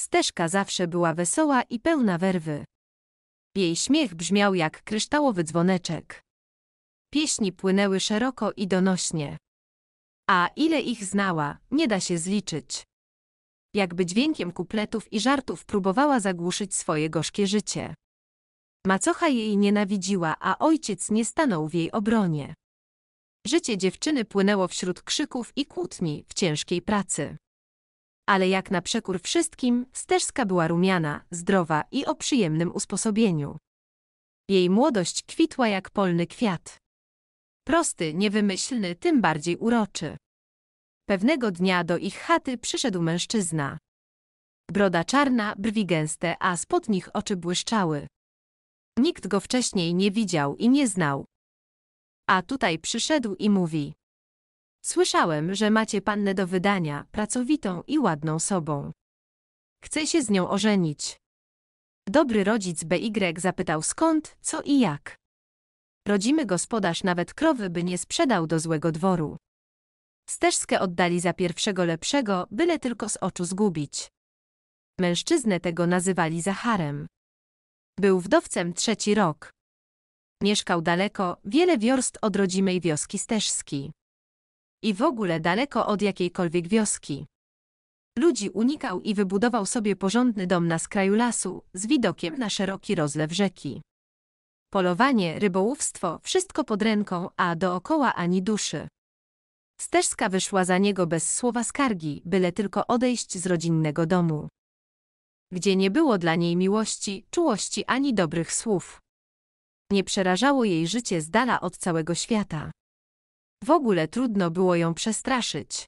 Steżka zawsze była wesoła i pełna werwy. Jej śmiech brzmiał jak kryształowy dzwoneczek. Pieśni płynęły szeroko i donośnie. A ile ich znała, nie da się zliczyć. Jakby dźwiękiem kupletów i żartów próbowała zagłuszyć swoje gorzkie życie. Macocha jej nienawidziła, a ojciec nie stanął w jej obronie. Życie dziewczyny płynęło wśród krzyków i kłótni w ciężkiej pracy. Ale jak na przekór wszystkim, steżka była rumiana, zdrowa i o przyjemnym usposobieniu. Jej młodość kwitła jak polny kwiat. Prosty, niewymyślny, tym bardziej uroczy. Pewnego dnia do ich chaty przyszedł mężczyzna. Broda czarna, brwi gęste, a spod nich oczy błyszczały. Nikt go wcześniej nie widział i nie znał. A tutaj przyszedł i mówi: Słyszałem, że macie pannę do wydania, pracowitą i ładną sobą. Chcę się z nią ożenić. Dobry rodzic BY zapytał skąd, co i jak. Rodzimy gospodarz nawet krowy by nie sprzedał do złego dworu. Steżkę oddali za pierwszego lepszego, byle tylko z oczu zgubić. Mężczyznę tego nazywali Zacharem. Był wdowcem trzeci rok. Mieszkał daleko, wiele wiorst od rodzimej wioski Steżski i w ogóle daleko od jakiejkolwiek wioski. Ludzi unikał i wybudował sobie porządny dom na skraju lasu, z widokiem na szeroki rozlew rzeki. Polowanie, rybołówstwo, wszystko pod ręką, a dookoła ani duszy. Sterzka wyszła za niego bez słowa skargi, byle tylko odejść z rodzinnego domu. Gdzie nie było dla niej miłości, czułości ani dobrych słów. Nie przerażało jej życie z dala od całego świata. W ogóle trudno było ją przestraszyć.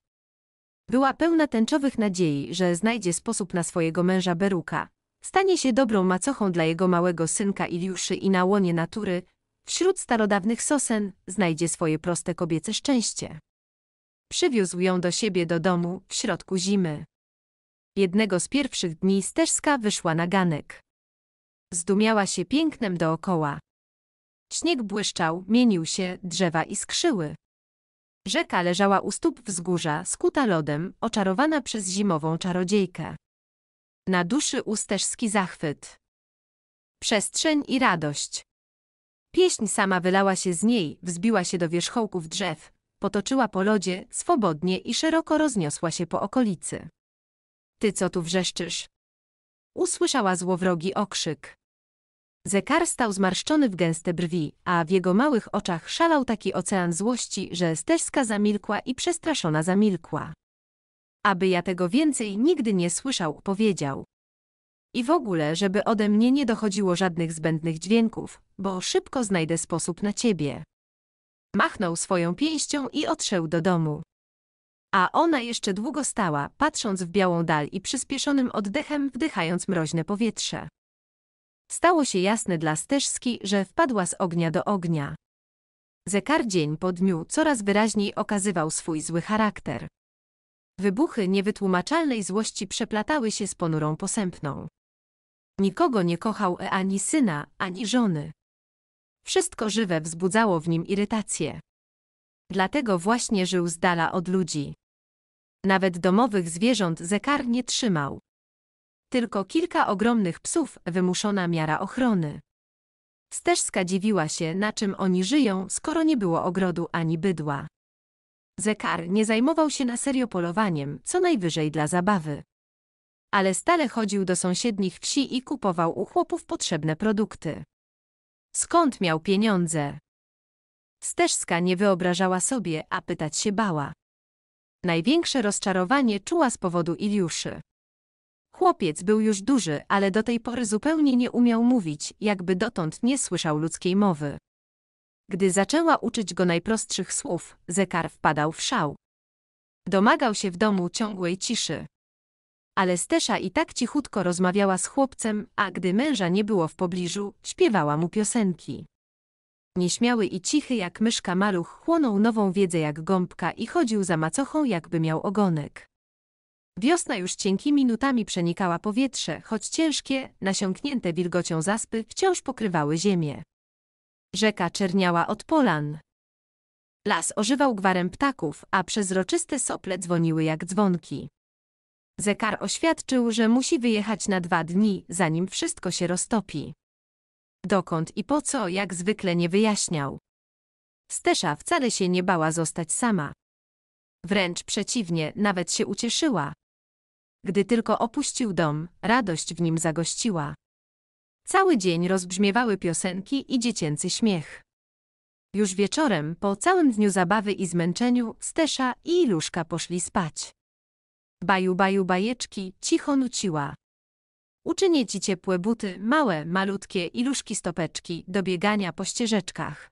Była pełna tęczowych nadziei, że znajdzie sposób na swojego męża Beruka. Stanie się dobrą macochą dla jego małego synka Iliuszy i na łonie natury, wśród starodawnych sosen, znajdzie swoje proste kobiece szczęście. Przywiózł ją do siebie do domu w środku zimy. Jednego z pierwszych dni Sterzka wyszła na ganek. Zdumiała się pięknem dookoła. Śnieg błyszczał, mienił się, drzewa iskrzyły. Rzeka leżała u stóp wzgórza, skuta lodem, oczarowana przez zimową czarodziejkę. Na duszy usteżski zachwyt. Przestrzeń i radość. Pieśń sama wylała się z niej, wzbiła się do wierzchołków drzew, potoczyła po lodzie, swobodnie i szeroko rozniosła się po okolicy. Ty co tu wrzeszczysz? Usłyszała złowrogi okrzyk. Zekar stał zmarszczony w gęste brwi, a w jego małych oczach szalał taki ocean złości, że Steżka zamilkła i przestraszona zamilkła. Aby ja tego więcej nigdy nie słyszał, powiedział. I w ogóle, żeby ode mnie nie dochodziło żadnych zbędnych dźwięków, bo szybko znajdę sposób na ciebie. Machnął swoją pięścią i odszedł do domu. A ona jeszcze długo stała, patrząc w białą dal i przyspieszonym oddechem wdychając mroźne powietrze. Stało się jasne dla Styżski, że wpadła z ognia do ognia. Zekar dzień po dniu coraz wyraźniej okazywał swój zły charakter. Wybuchy niewytłumaczalnej złości przeplatały się z ponurą posępną. Nikogo nie kochał e ani syna, ani żony. Wszystko żywe wzbudzało w nim irytację. Dlatego właśnie żył z dala od ludzi. Nawet domowych zwierząt Zekar nie trzymał. Tylko kilka ogromnych psów, wymuszona miara ochrony. Steżska dziwiła się, na czym oni żyją, skoro nie było ogrodu ani bydła. Zekar nie zajmował się na serio polowaniem, co najwyżej dla zabawy. Ale stale chodził do sąsiednich wsi i kupował u chłopów potrzebne produkty. Skąd miał pieniądze? Steżska nie wyobrażała sobie, a pytać się bała. Największe rozczarowanie czuła z powodu Iliuszy. Chłopiec był już duży, ale do tej pory zupełnie nie umiał mówić, jakby dotąd nie słyszał ludzkiej mowy. Gdy zaczęła uczyć go najprostszych słów, Zekar wpadał w szał. Domagał się w domu ciągłej ciszy. Ale Stesza i tak cichutko rozmawiała z chłopcem, a gdy męża nie było w pobliżu, śpiewała mu piosenki. Nieśmiały i cichy jak myszka maluch chłonął nową wiedzę jak gąbka i chodził za macochą jakby miał ogonek. Wiosna już cienkimi nutami przenikała powietrze, choć ciężkie, nasiąknięte wilgocią zaspy wciąż pokrywały ziemię. Rzeka czerniała od polan. Las ożywał gwarem ptaków, a przezroczyste sople dzwoniły jak dzwonki. Zekar oświadczył, że musi wyjechać na dwa dni, zanim wszystko się roztopi. Dokąd i po co, jak zwykle nie wyjaśniał. Stesza wcale się nie bała zostać sama. Wręcz przeciwnie, nawet się ucieszyła. Gdy tylko opuścił dom, radość w nim zagościła. Cały dzień rozbrzmiewały piosenki i dziecięcy śmiech. Już wieczorem, po całym dniu zabawy i zmęczeniu, Stesza i Iluszka poszli spać. Baju baju bajeczki cicho nuciła. Uczynię ci ciepłe buty, małe, malutkie iluszki stopeczki do biegania po ścieżeczkach.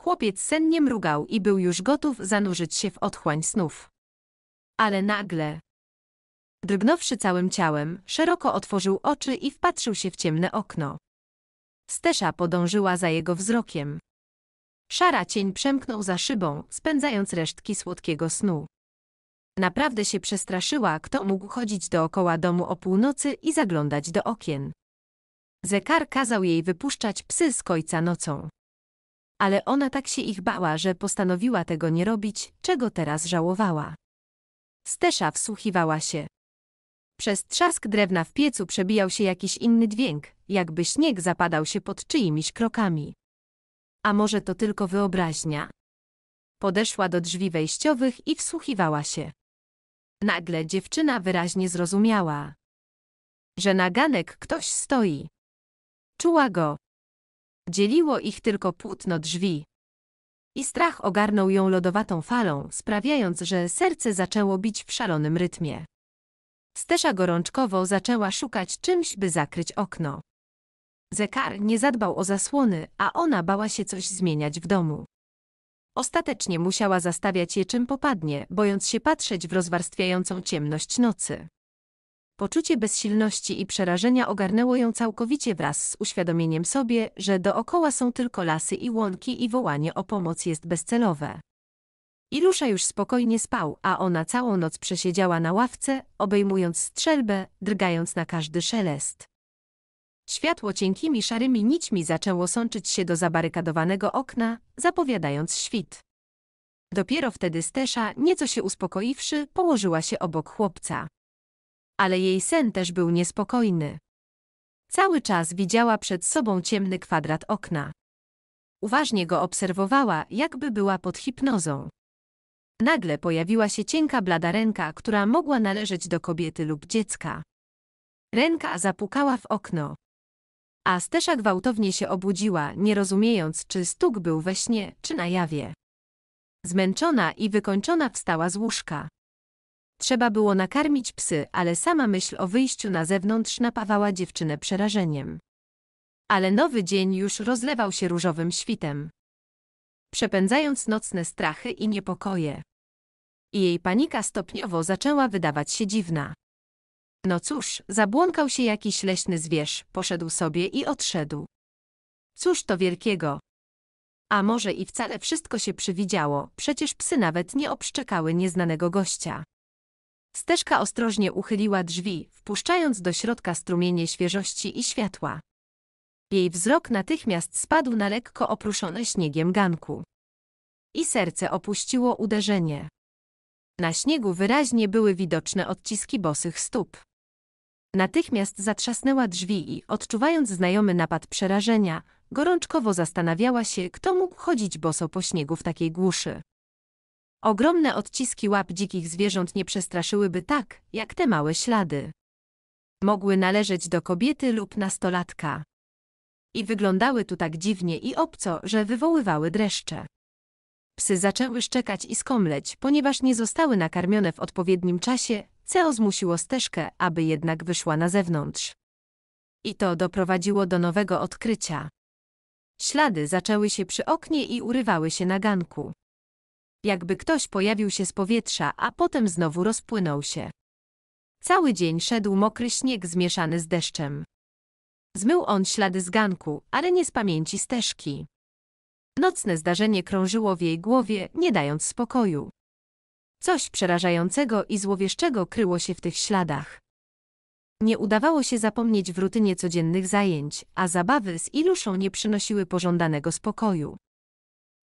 Chłopiec sennie mrugał i był już gotów zanurzyć się w otchłań snów. Ale nagle Drgnąwszy całym ciałem, szeroko otworzył oczy i wpatrzył się w ciemne okno. Stesza podążyła za jego wzrokiem. Szara cień przemknął za szybą, spędzając resztki słodkiego snu. Naprawdę się przestraszyła, kto mógł chodzić dookoła domu o północy i zaglądać do okien. Zekar kazał jej wypuszczać psy z kojca nocą. Ale ona tak się ich bała, że postanowiła tego nie robić, czego teraz żałowała. Stesza wsłuchiwała się. Przez trzask drewna w piecu przebijał się jakiś inny dźwięk, jakby śnieg zapadał się pod czyimiś krokami. A może to tylko wyobraźnia? Podeszła do drzwi wejściowych i wsłuchiwała się. Nagle dziewczyna wyraźnie zrozumiała, że na ganek ktoś stoi. Czuła go. Dzieliło ich tylko płótno drzwi. I strach ogarnął ją lodowatą falą, sprawiając, że serce zaczęło bić w szalonym rytmie. Stesza gorączkowo zaczęła szukać czymś, by zakryć okno. Zekar nie zadbał o zasłony, a ona bała się coś zmieniać w domu. Ostatecznie musiała zastawiać je czym popadnie, bojąc się patrzeć w rozwarstwiającą ciemność nocy. Poczucie bezsilności i przerażenia ogarnęło ją całkowicie wraz z uświadomieniem sobie, że dookoła są tylko lasy i łąki i wołanie o pomoc jest bezcelowe. Ilusza już spokojnie spał, a ona całą noc przesiedziała na ławce, obejmując strzelbę, drgając na każdy szelest. Światło cienkimi szarymi nićmi zaczęło sączyć się do zabarykadowanego okna, zapowiadając świt. Dopiero wtedy Stesza, nieco się uspokoiwszy, położyła się obok chłopca. Ale jej sen też był niespokojny. Cały czas widziała przed sobą ciemny kwadrat okna. Uważnie go obserwowała, jakby była pod hipnozą. Nagle pojawiła się cienka blada ręka, która mogła należeć do kobiety lub dziecka. Ręka zapukała w okno. A Stesza gwałtownie się obudziła, nie rozumiejąc, czy stuk był we śnie, czy na jawie. Zmęczona i wykończona wstała z łóżka. Trzeba było nakarmić psy, ale sama myśl o wyjściu na zewnątrz napawała dziewczynę przerażeniem. Ale nowy dzień już rozlewał się różowym świtem, przepędzając nocne strachy i niepokoje i jej panika stopniowo zaczęła wydawać się dziwna. No cóż, zabłąkał się jakiś leśny zwierz, poszedł sobie i odszedł. Cóż to wielkiego? A może i wcale wszystko się przywidziało, przecież psy nawet nie obszczekały nieznanego gościa. Steszka ostrożnie uchyliła drzwi, wpuszczając do środka strumienie świeżości i światła. Jej wzrok natychmiast spadł na lekko opruszone śniegiem ganku. I serce opuściło uderzenie. Na śniegu wyraźnie były widoczne odciski bosych stóp. Natychmiast zatrzasnęła drzwi i, odczuwając znajomy napad przerażenia, gorączkowo zastanawiała się, kto mógł chodzić boso po śniegu w takiej głuszy. Ogromne odciski łap dzikich zwierząt nie przestraszyłyby tak, jak te małe ślady. Mogły należeć do kobiety lub nastolatka. I wyglądały tu tak dziwnie i obco, że wywoływały dreszcze. Psy zaczęły szczekać i skomleć, ponieważ nie zostały nakarmione w odpowiednim czasie. Ceo zmusiło steszkę, aby jednak wyszła na zewnątrz. I to doprowadziło do nowego odkrycia. Ślady zaczęły się przy oknie i urywały się na ganku. Jakby ktoś pojawił się z powietrza, a potem znowu rozpłynął się. Cały dzień szedł mokry śnieg zmieszany z deszczem. Zmył on ślady z ganku, ale nie z pamięci stежki. Nocne zdarzenie krążyło w jej głowie, nie dając spokoju. Coś przerażającego i złowieszczego kryło się w tych śladach. Nie udawało się zapomnieć w rutynie codziennych zajęć, a zabawy z Iluszą nie przynosiły pożądanego spokoju.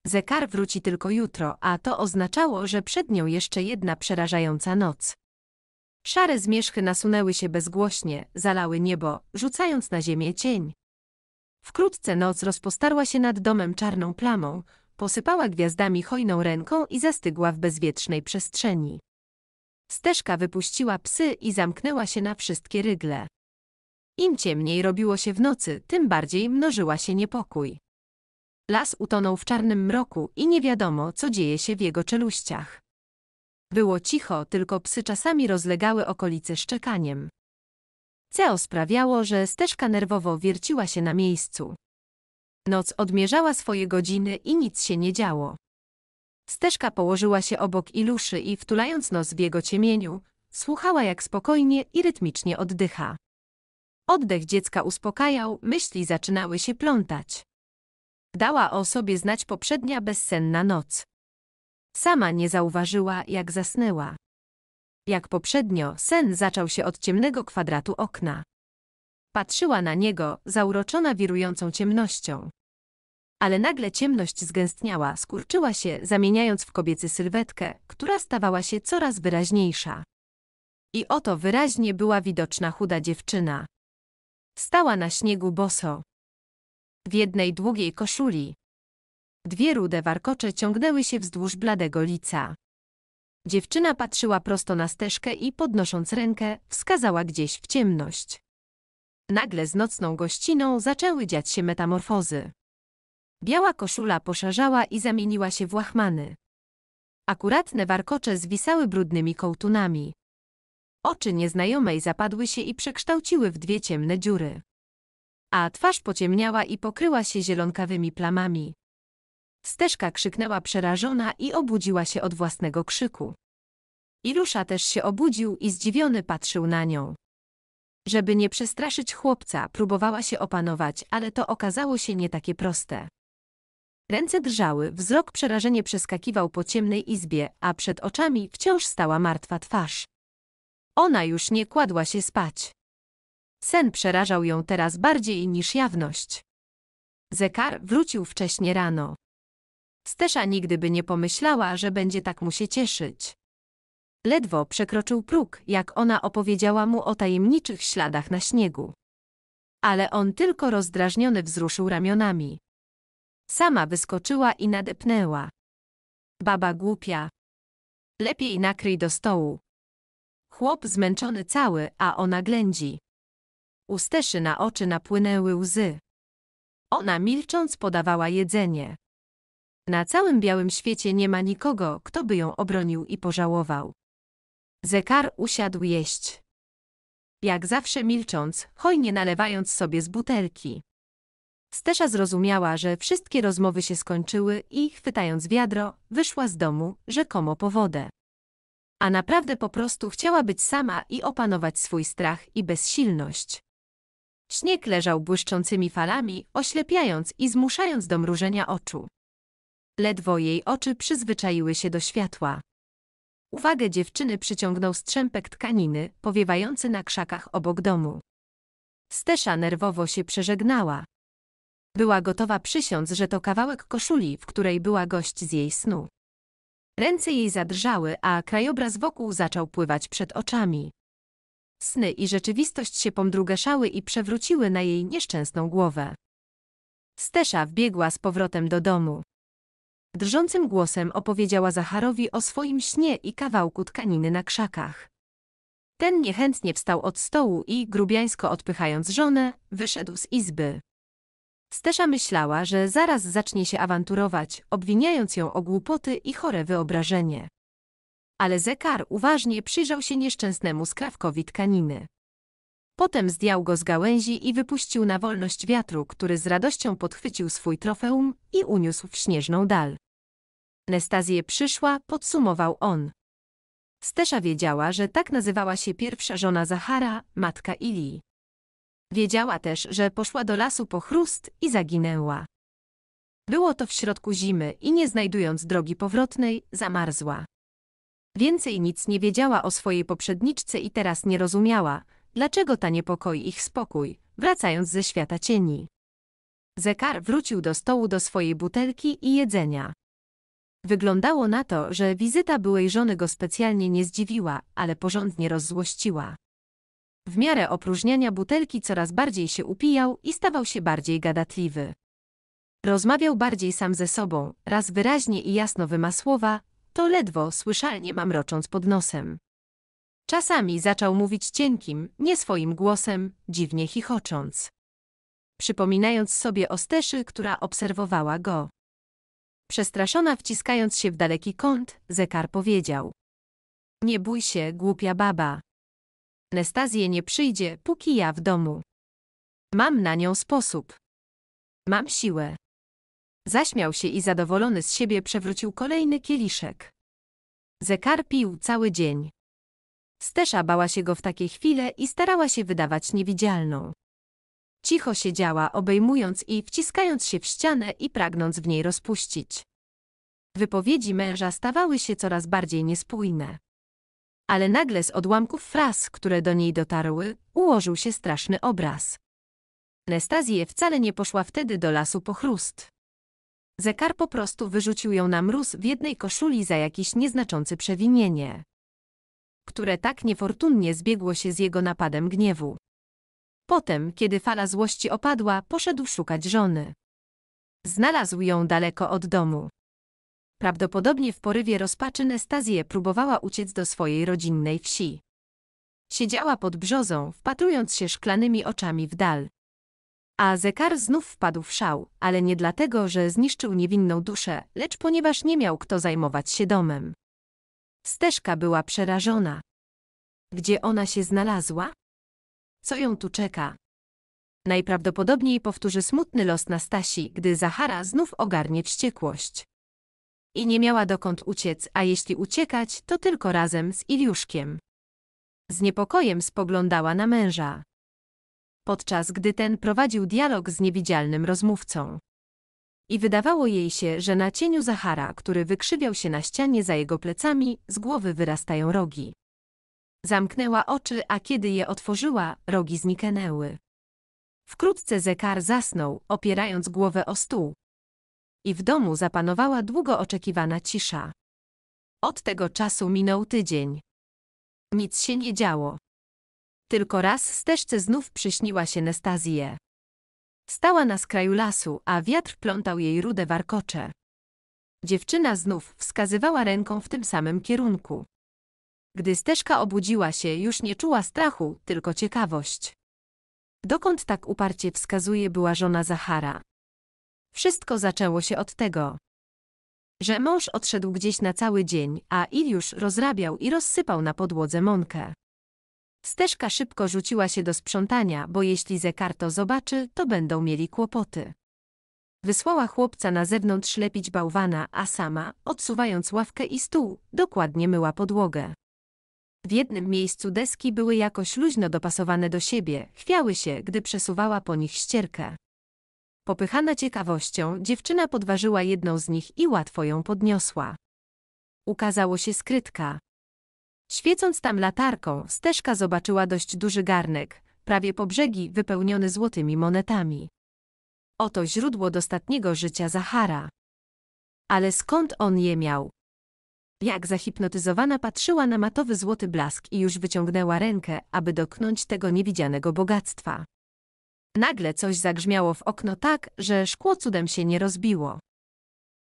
Zekar wróci tylko jutro, a to oznaczało, że przed nią jeszcze jedna przerażająca noc. Szare zmierzchy nasunęły się bezgłośnie, zalały niebo, rzucając na ziemię cień. Wkrótce noc rozpostarła się nad domem czarną plamą, posypała gwiazdami hojną ręką i zastygła w bezwietrznej przestrzeni. Steszka wypuściła psy i zamknęła się na wszystkie rygle. Im ciemniej robiło się w nocy, tym bardziej mnożyła się niepokój. Las utonął w czarnym mroku i nie wiadomo, co dzieje się w jego czeluściach. Było cicho, tylko psy czasami rozlegały okolice szczekaniem. Ceo sprawiało, że Steżka nerwowo wierciła się na miejscu. Noc odmierzała swoje godziny i nic się nie działo. Steżka położyła się obok Iluszy i wtulając nos w jego ciemieniu, słuchała jak spokojnie i rytmicznie oddycha. Oddech dziecka uspokajał, myśli zaczynały się plątać. Dała o sobie znać poprzednia bezsenna noc. Sama nie zauważyła, jak zasnęła. Jak poprzednio, sen zaczął się od ciemnego kwadratu okna. Patrzyła na niego, zauroczona wirującą ciemnością. Ale nagle ciemność zgęstniała, skurczyła się, zamieniając w kobiecy sylwetkę, która stawała się coraz wyraźniejsza. I oto wyraźnie była widoczna chuda dziewczyna. Stała na śniegu boso. W jednej długiej koszuli. Dwie rude warkocze ciągnęły się wzdłuż bladego lica. Dziewczyna patrzyła prosto na Steżkę i podnosząc rękę, wskazała gdzieś w ciemność. Nagle z nocną gościną zaczęły dziać się metamorfozy. Biała koszula poszarzała i zamieniła się w łachmany. Akuratne warkocze zwisały brudnymi kołtunami. Oczy nieznajomej zapadły się i przekształciły w dwie ciemne dziury. A twarz pociemniała i pokryła się zielonkawymi plamami. Steszka krzyknęła przerażona i obudziła się od własnego krzyku. Ilusza też się obudził i zdziwiony patrzył na nią. Żeby nie przestraszyć chłopca, próbowała się opanować, ale to okazało się nie takie proste. Ręce drżały, wzrok przerażenie przeskakiwał po ciemnej izbie, a przed oczami wciąż stała martwa twarz. Ona już nie kładła się spać. Sen przerażał ją teraz bardziej niż jawność. Zekar wrócił wcześnie rano. Stesza nigdy by nie pomyślała, że będzie tak mu się cieszyć. Ledwo przekroczył próg, jak ona opowiedziała mu o tajemniczych śladach na śniegu. Ale on tylko rozdrażniony wzruszył ramionami. Sama wyskoczyła i nadepnęła. Baba głupia. Lepiej nakryj do stołu. Chłop zmęczony cały, a ona ględzi. U Steszy na oczy napłynęły łzy. Ona milcząc podawała jedzenie. Na całym białym świecie nie ma nikogo, kto by ją obronił i pożałował. Zekar usiadł jeść. Jak zawsze milcząc, hojnie nalewając sobie z butelki. Stesza zrozumiała, że wszystkie rozmowy się skończyły i, chwytając wiadro, wyszła z domu, rzekomo po wodę. A naprawdę po prostu chciała być sama i opanować swój strach i bezsilność. Śnieg leżał błyszczącymi falami, oślepiając i zmuszając do mrużenia oczu. Ledwo jej oczy przyzwyczaiły się do światła. Uwagę dziewczyny przyciągnął strzępek tkaniny, powiewający na krzakach obok domu. Stesza nerwowo się przeżegnała. Była gotowa przysiąc, że to kawałek koszuli, w której była gość z jej snu. Ręce jej zadrżały, a krajobraz wokół zaczął pływać przed oczami. Sny i rzeczywistość się pomdrugaszały i przewróciły na jej nieszczęsną głowę. Stesza wbiegła z powrotem do domu. Drżącym głosem opowiedziała Zacharowi o swoim śnie i kawałku tkaniny na krzakach. Ten niechętnie wstał od stołu i, grubiańsko odpychając żonę, wyszedł z izby. Stesza myślała, że zaraz zacznie się awanturować, obwiniając ją o głupoty i chore wyobrażenie. Ale Zekar uważnie przyjrzał się nieszczęsnemu skrawkowi tkaniny. Potem zdjął go z gałęzi i wypuścił na wolność wiatru, który z radością podchwycił swój trofeum i uniósł w śnieżną dal. Nestazję przyszła, podsumował on. Stesza wiedziała, że tak nazywała się pierwsza żona Zachara, matka Ilii. Wiedziała też, że poszła do lasu po chrust i zaginęła. Było to w środku zimy i nie znajdując drogi powrotnej, zamarzła. Więcej nic nie wiedziała o swojej poprzedniczce i teraz nie rozumiała, dlaczego ta niepokoi ich spokój, wracając ze świata cieni. Zekar wrócił do stołu do swojej butelki i jedzenia. Wyglądało na to, że wizyta byłej żony go specjalnie nie zdziwiła, ale porządnie rozzłościła. W miarę opróżniania butelki coraz bardziej się upijał i stawał się bardziej gadatliwy. Rozmawiał bardziej sam ze sobą, raz wyraźnie i jasno wyma słowa, to ledwo słyszalnie mamrocząc pod nosem. Czasami zaczął mówić cienkim, nie swoim głosem, dziwnie chichocząc. Przypominając sobie o która obserwowała go. Przestraszona wciskając się w daleki kąt, Zekar powiedział. Nie bój się, głupia baba. Nestazję nie przyjdzie, póki ja w domu. Mam na nią sposób. Mam siłę. Zaśmiał się i zadowolony z siebie przewrócił kolejny kieliszek. Zekar pił cały dzień. Stesza bała się go w takie chwile i starała się wydawać niewidzialną. Cicho siedziała, obejmując i wciskając się w ścianę i pragnąc w niej rozpuścić. Wypowiedzi męża stawały się coraz bardziej niespójne. Ale nagle z odłamków fraz, które do niej dotarły, ułożył się straszny obraz. Nestazję wcale nie poszła wtedy do lasu po chrust. Zekar po prostu wyrzucił ją na mróz w jednej koszuli za jakieś nieznaczące przewinienie, które tak niefortunnie zbiegło się z jego napadem gniewu. Potem, kiedy fala złości opadła, poszedł szukać żony. Znalazł ją daleko od domu. Prawdopodobnie w porywie rozpaczy Nestazję próbowała uciec do swojej rodzinnej wsi. Siedziała pod brzozą, wpatrując się szklanymi oczami w dal. A Zekar znów wpadł w szał, ale nie dlatego, że zniszczył niewinną duszę, lecz ponieważ nie miał kto zajmować się domem. Steżka była przerażona. Gdzie ona się znalazła? co ją tu czeka. Najprawdopodobniej powtórzy smutny los na Stasi, gdy Zahara znów ogarnie wściekłość. I nie miała dokąd uciec, a jeśli uciekać, to tylko razem z Iliuszkiem. Z niepokojem spoglądała na męża. Podczas gdy ten prowadził dialog z niewidzialnym rozmówcą. I wydawało jej się, że na cieniu Zahara, który wykrzywiał się na ścianie za jego plecami, z głowy wyrastają rogi. Zamknęła oczy, a kiedy je otworzyła, rogi zniknęły. Wkrótce Zekar zasnął, opierając głowę o stół. I w domu zapanowała długo oczekiwana cisza. Od tego czasu minął tydzień. Nic się nie działo. Tylko raz steszce znów przyśniła się Nestazję. Stała na skraju lasu, a wiatr plątał jej rude warkocze. Dziewczyna znów wskazywała ręką w tym samym kierunku. Gdy Steszka obudziła się, już nie czuła strachu, tylko ciekawość. Dokąd tak uparcie wskazuje była żona Zachara? Wszystko zaczęło się od tego, że mąż odszedł gdzieś na cały dzień, a Iliusz rozrabiał i rozsypał na podłodze mąkę. Steszka szybko rzuciła się do sprzątania, bo jeśli Ze Karto zobaczy, to będą mieli kłopoty. Wysłała chłopca na zewnątrz lepić bałwana, a sama, odsuwając ławkę i stół, dokładnie myła podłogę. W jednym miejscu deski były jakoś luźno dopasowane do siebie, chwiały się, gdy przesuwała po nich ścierkę. Popychana ciekawością, dziewczyna podważyła jedną z nich i łatwo ją podniosła. Ukazało się skrytka. Świecąc tam latarką, Steszka zobaczyła dość duży garnek, prawie po brzegi wypełniony złotymi monetami. Oto źródło dostatniego życia Zachara. Ale skąd on je miał? Jak zahipnotyzowana patrzyła na matowy złoty blask i już wyciągnęła rękę, aby dotknąć tego niewidzianego bogactwa. Nagle coś zagrzmiało w okno tak, że szkło cudem się nie rozbiło.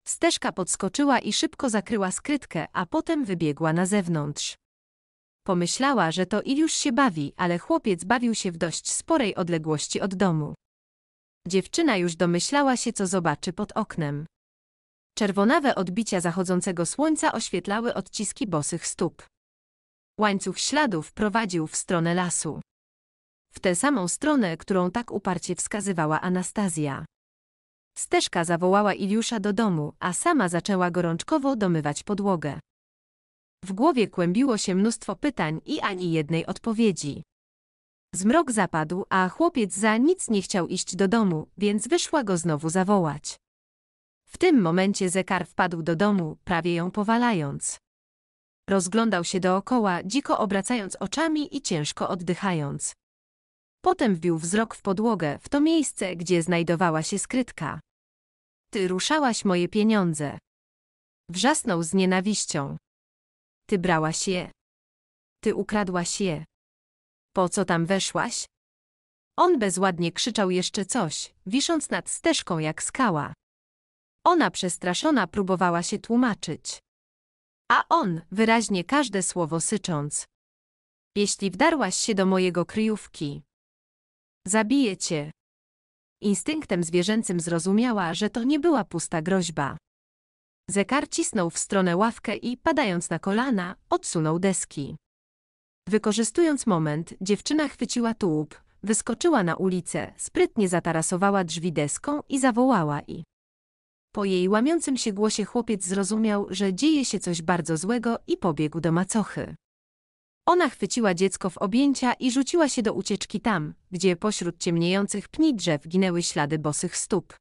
Steżka podskoczyła i szybko zakryła skrytkę, a potem wybiegła na zewnątrz. Pomyślała, że to Iliusz się bawi, ale chłopiec bawił się w dość sporej odległości od domu. Dziewczyna już domyślała się, co zobaczy pod oknem. Czerwonawe odbicia zachodzącego słońca oświetlały odciski bosych stóp. Łańcuch śladów prowadził w stronę lasu. W tę samą stronę, którą tak uparcie wskazywała Anastazja. Steżka zawołała Iliusza do domu, a sama zaczęła gorączkowo domywać podłogę. W głowie kłębiło się mnóstwo pytań i ani jednej odpowiedzi. Zmrok zapadł, a chłopiec za nic nie chciał iść do domu, więc wyszła go znowu zawołać. W tym momencie Zekar wpadł do domu, prawie ją powalając. Rozglądał się dookoła, dziko obracając oczami i ciężko oddychając. Potem wbił wzrok w podłogę, w to miejsce, gdzie znajdowała się skrytka. Ty ruszałaś moje pieniądze. Wrzasnął z nienawiścią. Ty brałaś je. Ty ukradłaś je. Po co tam weszłaś? On bezładnie krzyczał jeszcze coś, wisząc nad steżką jak skała. Ona przestraszona próbowała się tłumaczyć. A on, wyraźnie każde słowo sycząc. Jeśli wdarłaś się do mojego kryjówki, zabiję cię. Instynktem zwierzęcym zrozumiała, że to nie była pusta groźba. Zekar cisnął w stronę ławkę i, padając na kolana, odsunął deski. Wykorzystując moment, dziewczyna chwyciła tułup, wyskoczyła na ulicę, sprytnie zatarasowała drzwi deską i zawołała i po jej łamiącym się głosie chłopiec zrozumiał, że dzieje się coś bardzo złego i pobiegł do macochy. Ona chwyciła dziecko w objęcia i rzuciła się do ucieczki tam, gdzie pośród ciemniejących pni drzew ginęły ślady bosych stóp.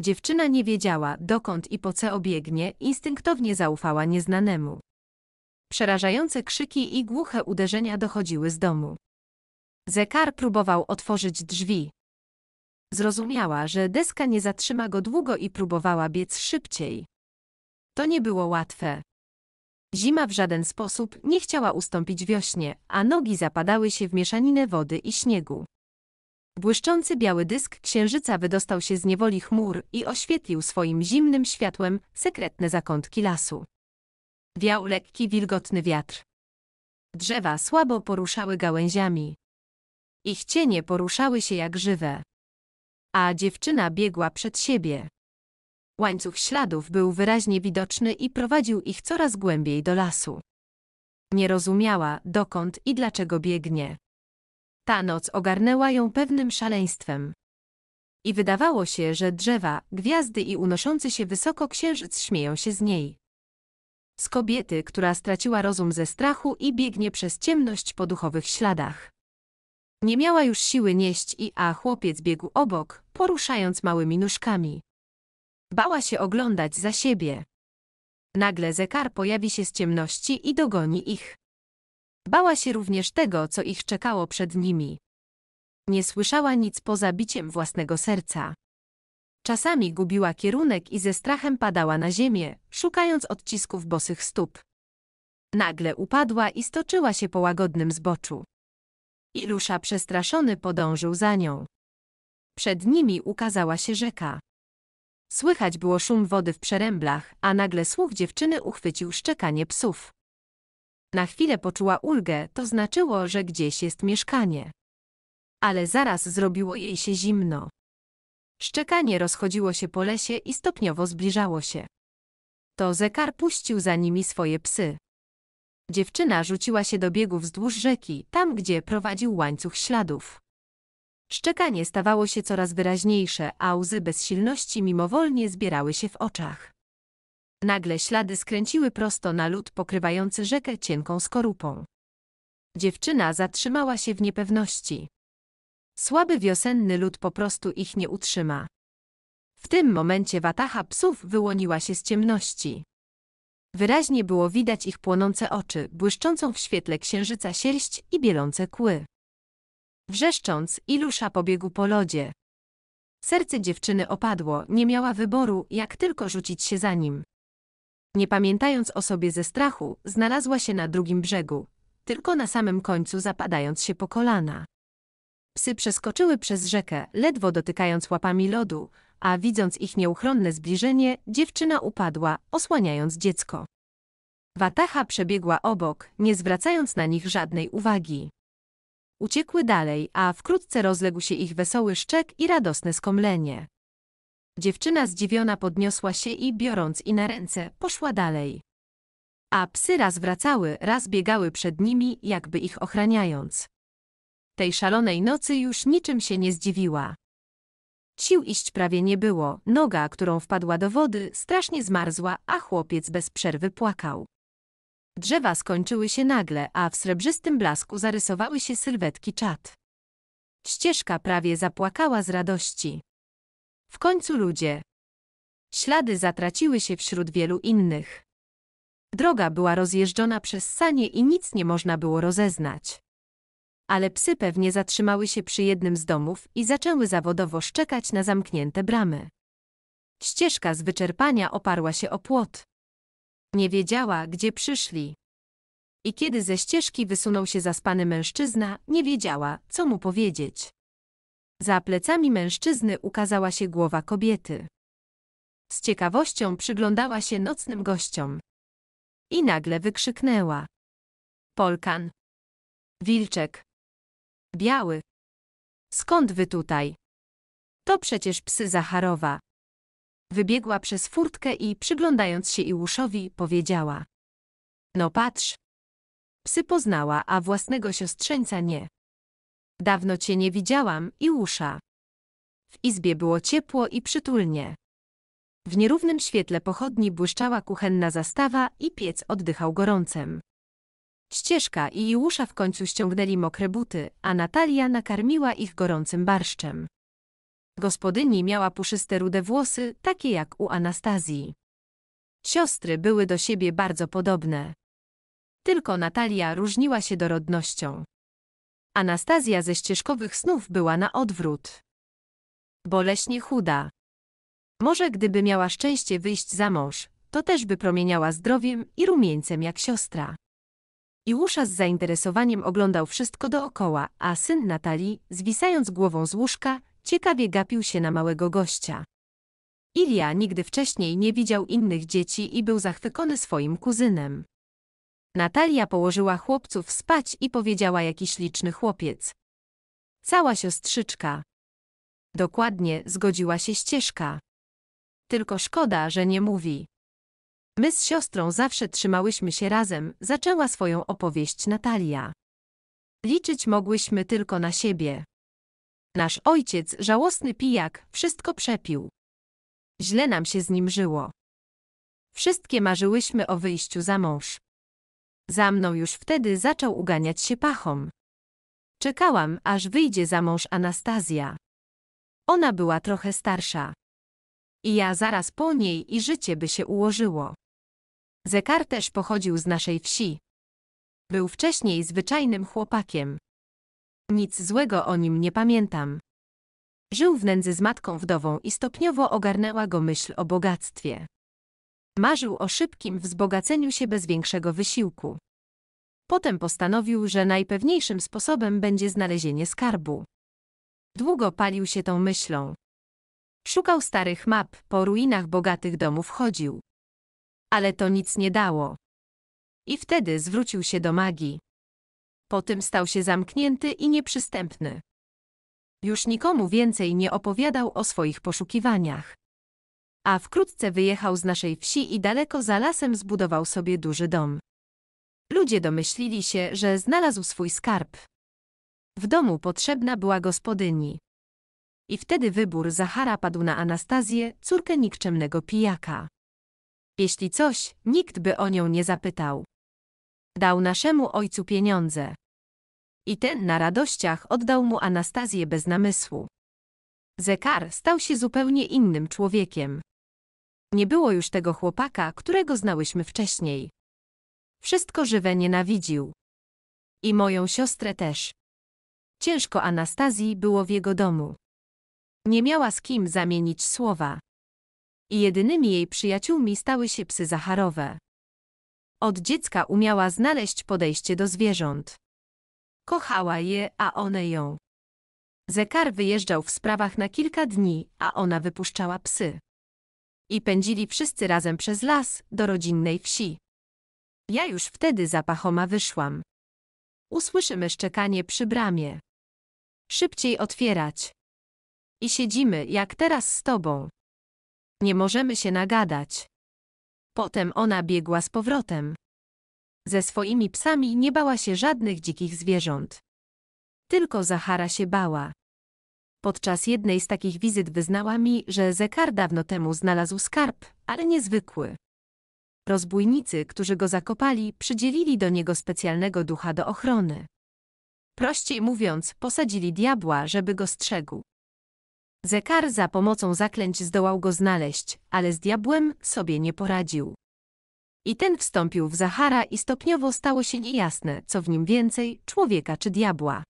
Dziewczyna nie wiedziała, dokąd i po co obiegnie, instynktownie zaufała nieznanemu. Przerażające krzyki i głuche uderzenia dochodziły z domu. Zekar próbował otworzyć drzwi, Zrozumiała, że deska nie zatrzyma go długo i próbowała biec szybciej. To nie było łatwe. Zima w żaden sposób nie chciała ustąpić wiośnie, a nogi zapadały się w mieszaninę wody i śniegu. Błyszczący biały dysk księżyca wydostał się z niewoli chmur i oświetlił swoim zimnym światłem sekretne zakątki lasu. Wiał lekki, wilgotny wiatr. Drzewa słabo poruszały gałęziami. Ich cienie poruszały się jak żywe a dziewczyna biegła przed siebie. Łańcuch śladów był wyraźnie widoczny i prowadził ich coraz głębiej do lasu. Nie rozumiała, dokąd i dlaczego biegnie. Ta noc ogarnęła ją pewnym szaleństwem. I wydawało się, że drzewa, gwiazdy i unoszący się wysoko księżyc śmieją się z niej. Z kobiety, która straciła rozum ze strachu i biegnie przez ciemność po duchowych śladach. Nie miała już siły nieść i a chłopiec biegł obok, poruszając małymi nóżkami. Bała się oglądać za siebie. Nagle zekar pojawi się z ciemności i dogoni ich. Bała się również tego, co ich czekało przed nimi. Nie słyszała nic poza biciem własnego serca. Czasami gubiła kierunek i ze strachem padała na ziemię, szukając odcisków bosych stóp. Nagle upadła i stoczyła się po łagodnym zboczu. Ilusza przestraszony podążył za nią. Przed nimi ukazała się rzeka. Słychać było szum wody w przeręblach, a nagle słuch dziewczyny uchwycił szczekanie psów. Na chwilę poczuła ulgę, to znaczyło, że gdzieś jest mieszkanie. Ale zaraz zrobiło jej się zimno. Szczekanie rozchodziło się po lesie i stopniowo zbliżało się. To zekar puścił za nimi swoje psy. Dziewczyna rzuciła się do biegu wzdłuż rzeki, tam gdzie prowadził łańcuch śladów. Szczekanie stawało się coraz wyraźniejsze, a łzy bezsilności mimowolnie zbierały się w oczach. Nagle ślady skręciły prosto na lód pokrywający rzekę cienką skorupą. Dziewczyna zatrzymała się w niepewności. Słaby wiosenny lód po prostu ich nie utrzyma. W tym momencie wataha psów wyłoniła się z ciemności. Wyraźnie było widać ich płonące oczy, błyszczącą w świetle księżyca sierść i bielące kły. Wrzeszcząc, Ilusza pobiegł po lodzie. Serce dziewczyny opadło, nie miała wyboru, jak tylko rzucić się za nim. Nie pamiętając o sobie ze strachu, znalazła się na drugim brzegu, tylko na samym końcu zapadając się po kolana. Psy przeskoczyły przez rzekę, ledwo dotykając łapami lodu, a widząc ich nieuchronne zbliżenie, dziewczyna upadła, osłaniając dziecko. Wataha przebiegła obok, nie zwracając na nich żadnej uwagi. Uciekły dalej, a wkrótce rozległ się ich wesoły szczek i radosne skomlenie. Dziewczyna zdziwiona podniosła się i, biorąc i na ręce, poszła dalej. A psy raz wracały, raz biegały przed nimi, jakby ich ochraniając. Tej szalonej nocy już niczym się nie zdziwiła. Sił iść prawie nie było, noga, którą wpadła do wody, strasznie zmarzła, a chłopiec bez przerwy płakał. Drzewa skończyły się nagle, a w srebrzystym blasku zarysowały się sylwetki czat. Ścieżka prawie zapłakała z radości. W końcu ludzie. Ślady zatraciły się wśród wielu innych. Droga była rozjeżdżona przez sanie i nic nie można było rozeznać ale psy pewnie zatrzymały się przy jednym z domów i zaczęły zawodowo szczekać na zamknięte bramy. Ścieżka z wyczerpania oparła się o płot. Nie wiedziała, gdzie przyszli. I kiedy ze ścieżki wysunął się zaspany mężczyzna, nie wiedziała, co mu powiedzieć. Za plecami mężczyzny ukazała się głowa kobiety. Z ciekawością przyglądała się nocnym gościom. I nagle wykrzyknęła. Polkan. Wilczek. Biały. Skąd wy tutaj? To przecież psy Zacharowa. Wybiegła przez furtkę i przyglądając się Iłuszowi, powiedziała. No patrz. Psy poznała, a własnego siostrzeńca nie. Dawno cię nie widziałam, Iłusza. W izbie było ciepło i przytulnie. W nierównym świetle pochodni błyszczała kuchenna zastawa i piec oddychał gorącem. Ścieżka i Jusza w końcu ściągnęli mokre buty, a Natalia nakarmiła ich gorącym barszczem. Gospodyni miała puszyste rude włosy, takie jak u Anastazji. Siostry były do siebie bardzo podobne. Tylko Natalia różniła się dorodnością. Anastazja ze ścieżkowych snów była na odwrót. Boleśnie chuda. Może gdyby miała szczęście wyjść za mąż, to też by promieniała zdrowiem i rumieńcem jak siostra. Iłusza z zainteresowaniem oglądał wszystko dookoła, a syn Natalii, zwisając głową z łóżka, ciekawie gapił się na małego gościa. Ilia nigdy wcześniej nie widział innych dzieci i był zachwycony swoim kuzynem. Natalia położyła chłopców spać i powiedziała jakiś liczny chłopiec. Cała siostrzyczka. Dokładnie zgodziła się ścieżka. Tylko szkoda, że nie mówi. My z siostrą zawsze trzymałyśmy się razem, zaczęła swoją opowieść Natalia. Liczyć mogłyśmy tylko na siebie. Nasz ojciec, żałosny pijak, wszystko przepił. Źle nam się z nim żyło. Wszystkie marzyłyśmy o wyjściu za mąż. Za mną już wtedy zaczął uganiać się pachom. Czekałam, aż wyjdzie za mąż Anastazja. Ona była trochę starsza. I ja zaraz po niej i życie by się ułożyło. Zekar też pochodził z naszej wsi. Był wcześniej zwyczajnym chłopakiem. Nic złego o nim nie pamiętam. Żył w nędzy z matką wdową i stopniowo ogarnęła go myśl o bogactwie. Marzył o szybkim wzbogaceniu się bez większego wysiłku. Potem postanowił, że najpewniejszym sposobem będzie znalezienie skarbu. Długo palił się tą myślą. Szukał starych map, po ruinach bogatych domów chodził ale to nic nie dało. I wtedy zwrócił się do magii. Potem stał się zamknięty i nieprzystępny. Już nikomu więcej nie opowiadał o swoich poszukiwaniach. A wkrótce wyjechał z naszej wsi i daleko za lasem zbudował sobie duży dom. Ludzie domyślili się, że znalazł swój skarb. W domu potrzebna była gospodyni. I wtedy wybór Zachara padł na Anastazję, córkę nikczemnego pijaka. Jeśli coś, nikt by o nią nie zapytał. Dał naszemu ojcu pieniądze. I ten na radościach oddał mu Anastazję bez namysłu. Zekar stał się zupełnie innym człowiekiem. Nie było już tego chłopaka, którego znałyśmy wcześniej. Wszystko żywe nienawidził. I moją siostrę też. Ciężko Anastazji było w jego domu. Nie miała z kim zamienić słowa i jedynymi jej przyjaciółmi stały się psy zacharowe. Od dziecka umiała znaleźć podejście do zwierząt. Kochała je, a one ją. Zekar wyjeżdżał w sprawach na kilka dni, a ona wypuszczała psy. I pędzili wszyscy razem przez las, do rodzinnej wsi. Ja już wtedy za Pachoma wyszłam. Usłyszymy szczekanie przy bramie. Szybciej otwierać. I siedzimy, jak teraz z tobą. Nie możemy się nagadać. Potem ona biegła z powrotem. Ze swoimi psami nie bała się żadnych dzikich zwierząt. Tylko Zachara się bała. Podczas jednej z takich wizyt wyznała mi, że Zekar dawno temu znalazł skarb, ale niezwykły. Rozbójnicy, którzy go zakopali, przydzielili do niego specjalnego ducha do ochrony. Prościej mówiąc, posadzili diabła, żeby go strzegł. Zekar za pomocą zaklęć zdołał go znaleźć, ale z diabłem sobie nie poradził. I ten wstąpił w Zachara i stopniowo stało się niejasne, co w nim więcej, człowieka czy diabła.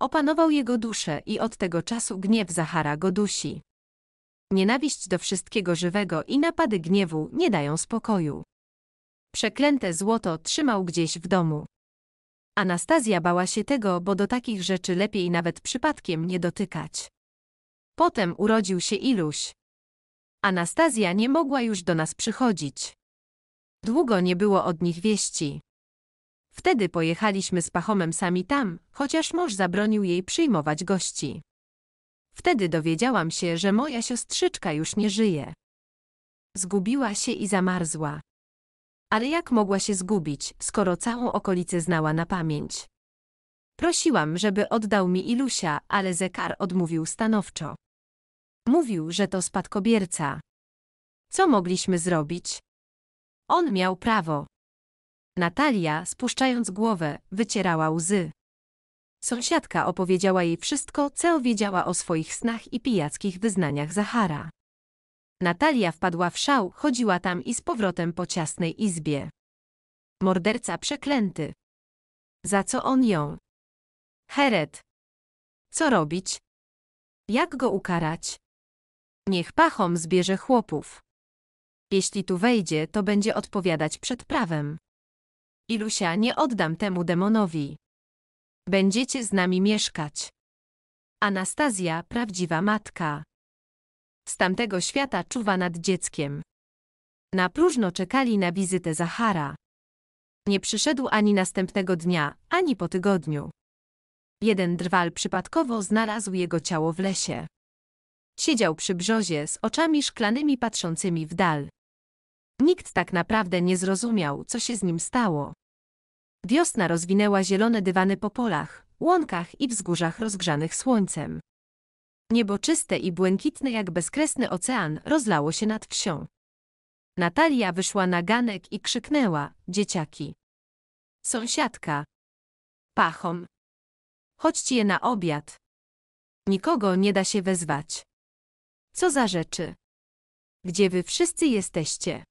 Opanował jego duszę i od tego czasu gniew Zachara go dusi. Nienawiść do wszystkiego żywego i napady gniewu nie dają spokoju. Przeklęte złoto trzymał gdzieś w domu. Anastazja bała się tego, bo do takich rzeczy lepiej nawet przypadkiem nie dotykać. Potem urodził się Iluś. Anastazja nie mogła już do nas przychodzić. Długo nie było od nich wieści. Wtedy pojechaliśmy z Pachomem sami tam, chociaż mąż zabronił jej przyjmować gości. Wtedy dowiedziałam się, że moja siostrzyczka już nie żyje. Zgubiła się i zamarzła. Ale jak mogła się zgubić, skoro całą okolicę znała na pamięć? Prosiłam, żeby oddał mi Ilusia, ale Zekar odmówił stanowczo. Mówił, że to spadkobierca. Co mogliśmy zrobić? On miał prawo. Natalia, spuszczając głowę, wycierała łzy. Sąsiadka opowiedziała jej wszystko, co wiedziała o swoich snach i pijackich wyznaniach Zachara. Natalia wpadła w szał, chodziła tam i z powrotem po ciasnej izbie. Morderca przeklęty. Za co on ją? Heret. Co robić? Jak go ukarać? Niech pachom zbierze chłopów. Jeśli tu wejdzie, to będzie odpowiadać przed prawem. Ilusia, nie oddam temu demonowi. Będziecie z nami mieszkać. Anastazja, prawdziwa matka. Z tamtego świata czuwa nad dzieckiem. Na próżno czekali na wizytę Zachara. Nie przyszedł ani następnego dnia, ani po tygodniu. Jeden drwal przypadkowo znalazł jego ciało w lesie. Siedział przy brzozie z oczami szklanymi patrzącymi w dal. Nikt tak naprawdę nie zrozumiał, co się z nim stało. Wiosna rozwinęła zielone dywany po polach, łąkach i wzgórzach rozgrzanych słońcem. Niebo czyste i błękitne jak bezkresny ocean rozlało się nad wsią. Natalia wyszła na ganek i krzyknęła, dzieciaki. Sąsiadka. Pachom. Chodźcie na obiad. Nikogo nie da się wezwać. Co za rzeczy! Gdzie wy wszyscy jesteście?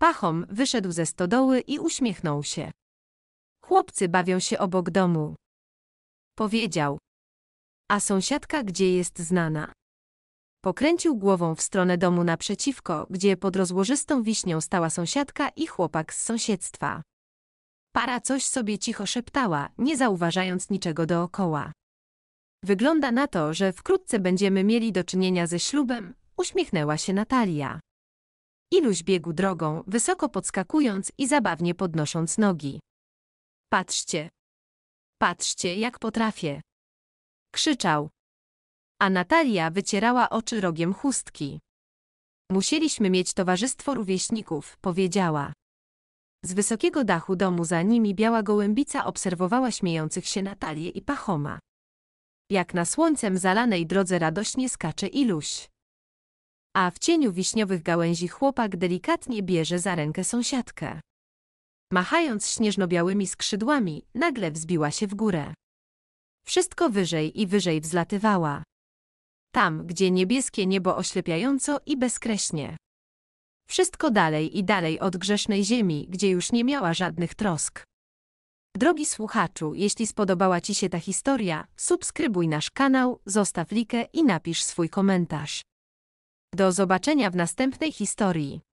Pachom wyszedł ze stodoły i uśmiechnął się. Chłopcy bawią się obok domu. Powiedział. A sąsiadka gdzie jest znana? Pokręcił głową w stronę domu naprzeciwko, gdzie pod rozłożystą wiśnią stała sąsiadka i chłopak z sąsiedztwa. Para coś sobie cicho szeptała, nie zauważając niczego dookoła. Wygląda na to, że wkrótce będziemy mieli do czynienia ze ślubem, uśmiechnęła się Natalia. Iluś biegł drogą, wysoko podskakując i zabawnie podnosząc nogi. Patrzcie. Patrzcie, jak potrafię. Krzyczał. A Natalia wycierała oczy rogiem chustki. Musieliśmy mieć towarzystwo rówieśników, powiedziała. Z wysokiego dachu domu za nimi biała gołębica obserwowała śmiejących się Natalię i Pachoma. Jak na słońcem zalanej drodze radośnie skacze Iluś. A w cieniu wiśniowych gałęzi chłopak delikatnie bierze za rękę sąsiadkę. Machając śnieżnobiałymi skrzydłami, nagle wzbiła się w górę. Wszystko wyżej i wyżej wzlatywała. Tam, gdzie niebieskie niebo oślepiająco i bezkreśnie. Wszystko dalej i dalej od grzesznej ziemi, gdzie już nie miała żadnych trosk. Drogi słuchaczu, jeśli spodobała Ci się ta historia, subskrybuj nasz kanał, zostaw likę i napisz swój komentarz. Do zobaczenia w następnej historii.